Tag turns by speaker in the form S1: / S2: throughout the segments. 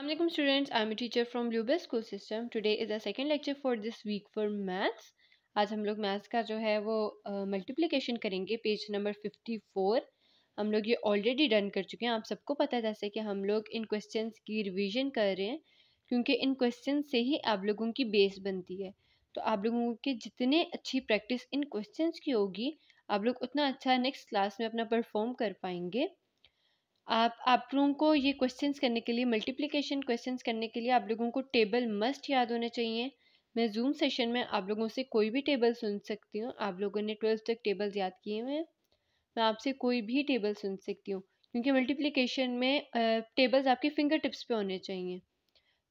S1: Assalamualaikum students, I am a teacher from Lube School System. Today is the second lecture for this week for maths. आज हम लोग maths का जो है वो मल्टीप्लीकेशन uh, करेंगे पेज नंबर फिफ्टी फोर हम लोग ये ऑलरेडी डन कर चुके हैं आप सबको पता है जैसे कि हम लोग इन क्वेश्चन की रिविजन कर रहे हैं क्योंकि इन क्वेश्चन से ही आप लोगों की बेस बनती है तो आप लोगों की जितने अच्छी प्रैक्टिस इन क्वेश्चन की होगी आप लोग उतना अच्छा नेक्स्ट क्लास में अपना परफॉर्म कर पाएंगे आप आप लोगों को ये क्वेश्चंस करने के लिए मल्टीप्लिकेशन क्वेश्चंस करने के लिए आप लोगों को टेबल मस्ट याद होने चाहिए मैं जूम सेशन में आप लोगों से कोई भी टेबल सुन सकती हूँ आप लोगों ने ट्वेल्थ तक टेबल्स याद किए हुए हैं मैं आपसे कोई भी टेबल सुन सकती हूँ क्योंकि मल्टीप्लिकेशन में टेबल्स आपके फिंगर टिप्स पर होने चाहिए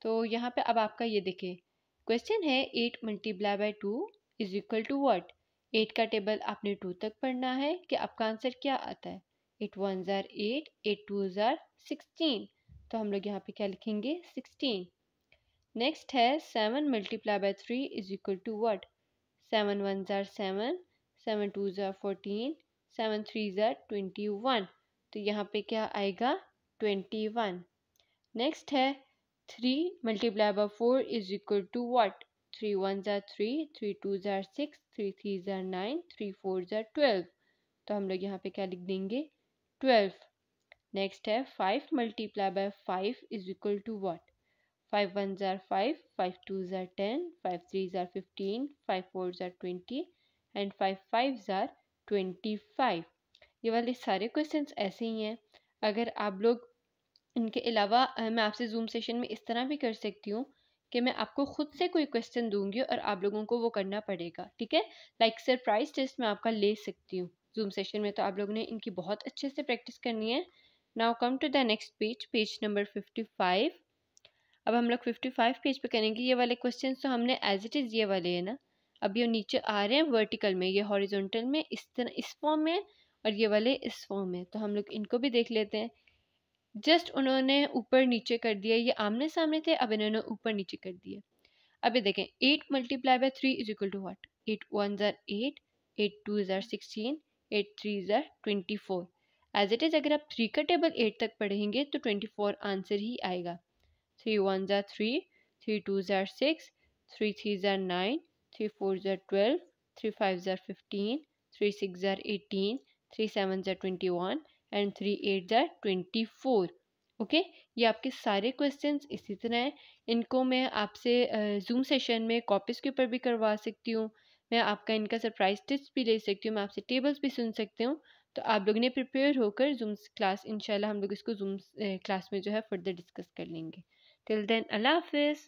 S1: तो यहाँ पर अब आपका ये देखे क्वेश्चन है eight multiply by two is equal to what eight का टेबल आपने टू तक पढ़ना है कि आपका आंसर क्या आता है eight one are eight eight two are sixteen तो हम लोग यहाँ पे क्या लिखेंगे सिक्सटीन नेक्स्ट है seven multiply by three is equal to what seven one are seven seven two are fourteen seven three are twenty one तो यहाँ पे क्या आएगा ट्वेंटी वन नेक्स्ट है three multiply by four is equal to what three one are three three two are six three three are nine three four are twelve तो हम लोग यहाँ पे क्या लिख देंगे ट्वेल्व नेक्स्ट है five multiply by five is equal to what five one are five five two are ten five three are fifteen five four are twenty and five five are twenty five ये वाले सारे question ऐसे ही हैं अगर आप लोग इनके अलावा मैं आपसे जूम सेशन में इस तरह भी कर सकती हूँ कि मैं आपको खुद से कोई क्वेश्चन दूंगी और आप लोगों को वो करना पड़ेगा ठीक है लाइक सरप्राइज टेस्ट मैं आपका ले सकती हूँ जूम सेशन में तो आप लोगों ने इनकी बहुत अच्छे से प्रैक्टिस करनी है now come to the next page page number fifty five अब हम लोग फिफ्टी फाइव पेज पे करेंगे ये वाले क्वेश्चन तो हमने एज इट इज़ ये वाले है ना अब ये नीचे आ रहे हैं वर्टिकल में ये हॉरिजोंटल में इस तरह इस फॉर्म में और ये वाले इस फॉर्म में तो हम लोग इनको भी देख लेते हैं जस्ट उन्होंने ऊपर नीचे कर दिया ये आमने सामने थे अब इन्होंने ऊपर नीचे कर दिया अब ये देखें eight multiply by three is equal to what eight one are eight eight two are sixteen eight three are twenty four as it is अगर आप थ्री का टेबल एट तक पढ़ेंगे तो ट्वेंटी फोर आंसर ही आएगा three one are three three two are six three three are nine three four are twelve three five are fifteen three six are eighteen three seven are twenty one and three eight are twenty four okay ये आपके सारे questions इसी तरह हैं इनको मैं आपसे zoom session में कॉपीज़ के ऊपर भी करवा सकती हूँ मैं आपका इनका सरप्राइज टिप्स भी ले सकती हूँ मैं आपसे टेबल्स भी सुन सकती हूँ तो आप लोग ने प्रिपेयर होकर जूम क्लास इंशाल्लाह हम लोग इसको जूम क्लास में जो है फर्दर डिस्कस कर लेंगे टिल देन अल्लाह हाफिज़